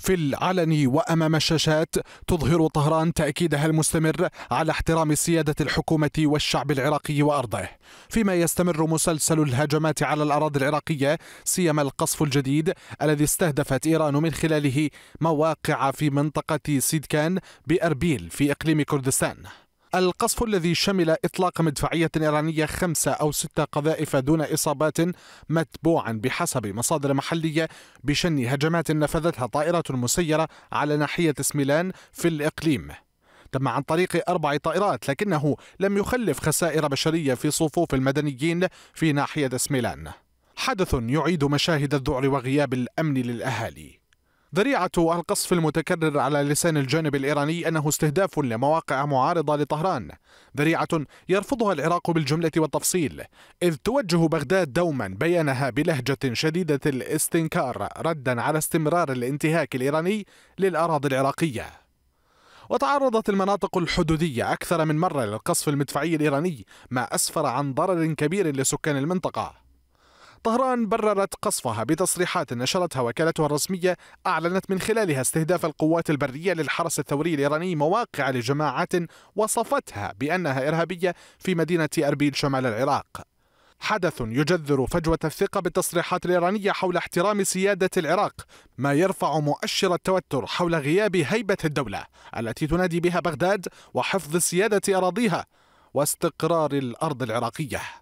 في العلن وأمام الشاشات تظهر طهران تأكيدها المستمر على احترام سيادة الحكومة والشعب العراقي وأرضه فيما يستمر مسلسل الهجمات على الأراضي العراقية سيما القصف الجديد الذي استهدفت إيران من خلاله مواقع في منطقة سيدكان بأربيل في إقليم كردستان القصف الذي شمل إطلاق مدفعية إيرانية خمسة أو ستة قذائف دون إصابات متبوعا بحسب مصادر محلية بشن هجمات نفذتها طائرة مسيرة على ناحية سميلان في الإقليم تم عن طريق أربع طائرات لكنه لم يخلف خسائر بشرية في صفوف المدنيين في ناحية سميلان حدث يعيد مشاهد الذعر وغياب الأمن للأهالي ذريعة القصف المتكرر على لسان الجانب الإيراني أنه استهداف لمواقع معارضة لطهران ذريعة يرفضها العراق بالجملة والتفصيل إذ توجه بغداد دوما بيانها بلهجة شديدة الاستنكار ردا على استمرار الانتهاك الإيراني للأراضي العراقية وتعرضت المناطق الحدودية أكثر من مرة للقصف المدفعي الإيراني ما أسفر عن ضرر كبير لسكان المنطقة طهران بررت قصفها بتصريحات نشرتها وكالتها الرسمية أعلنت من خلالها استهداف القوات البرية للحرس الثوري الإيراني مواقع لجماعات وصفتها بأنها إرهابية في مدينة أربيل شمال العراق حدث يجذر فجوة الثقة بالتصريحات الإيرانية حول احترام سيادة العراق ما يرفع مؤشر التوتر حول غياب هيبة الدولة التي تنادي بها بغداد وحفظ سيادة أراضيها واستقرار الأرض العراقية